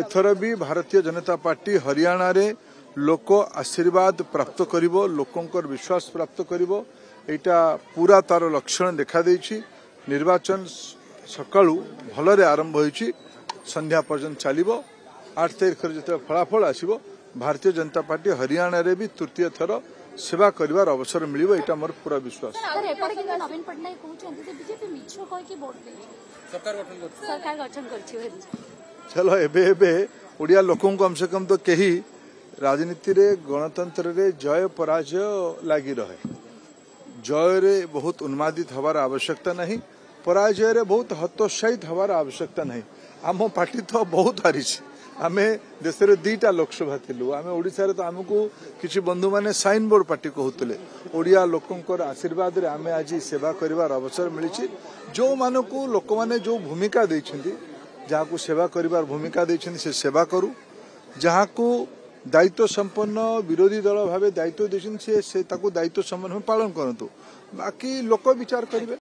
ଏଥର ବି ଭାରତୀୟ ଜନତା ପାର୍ଟି ହରିୟାଣାରେ ଲୋକ ଆଶୀର୍ବାଦ ପ୍ରାପ୍ତ କରିବ ଲୋକଙ୍କର ବିଶ୍ୱାସ ପ୍ରାପ୍ତ କରିବ ଏଇଟା ପୁରା ତାର ଲକ୍ଷଣ ଦେଖାଦେଇଛି ନିର୍ବାଚନ ସକାଳୁ ଭଲରେ ଆରମ୍ଭ ହୋଇଛି ସନ୍ଧ୍ୟା ପର୍ଯ୍ୟନ୍ତ ଚାଲିବ ଆଠ ତାରିଖରେ ଯେତେବେଳେ ଫଳାଫଳ ଆସିବ ଭାରତୀୟ ଜନତା ପାର୍ଟି ହରିୟାଣାରେ ବି ତୃତୀୟ ଥର ସେବା କରିବାର ଅବସର ମିଳିବ ଏଇଟା ମୋର ପୁରା ବିଶ୍ୱାସ ଚାଲ ଏବେ ଏବେ ଓଡ଼ିଆ ଲୋକଙ୍କୁ କମ୍ ସେ କମ୍ ତ କେହି ରାଜନୀତିରେ ଗଣତନ୍ତ୍ରରେ ଜୟ ପରାଜୟ ଲାଗି ରହେ ଜୟରେ ବହୁତ ଉନ୍ମାଦିତ ହେବାର ଆବଶ୍ୟକତା ନାହିଁ ପରାଜୟରେ ବହୁତ ହତୋତ୍ସାହିତ ହେବାର ଆବଶ୍ୟକତା ନାହିଁ ଆମ ପାର୍ଟି ତ ବହୁତ ହାରିଛି ଆମେ ଦେଶରେ ଦୁଇଟା ଲୋକସଭା ଥିଲୁ ଆମେ ଓଡ଼ିଶାରେ ତ ଆମକୁ କିଛି ବନ୍ଧୁମାନେ ସାଇନ୍ ବୋର୍ଡ ପାର୍ଟି କହୁଥିଲେ ଓଡ଼ିଆ ଲୋକଙ୍କର ଆଶୀର୍ବାଦରେ ଆମେ ଆଜି ସେବା କରିବାର ଅବସର ମିଳିଛି ଯେଉଁମାନଙ୍କୁ ଲୋକମାନେ ଯେଉଁ ଭୂମିକା ଦେଇଛନ୍ତି ଯାହାକୁ ସେବା କରିବାର ଭୂମିକା ଦେଇଛନ୍ତି ସେ ସେବା କରୁ ଯାହାକୁ ଦାୟିତ୍ୱ ସମ୍ପନ୍ନ ବିରୋଧୀ ଦଳ ଭାବେ ଦାୟିତ୍ୱ ଦେଇଛନ୍ତି ସେ ତାକୁ ଦାୟିତ୍ୱ ସମ୍ପନ୍ନ ପାଳନ କରନ୍ତୁ ବାକି ଲୋକ ବିଚାର କରିବେ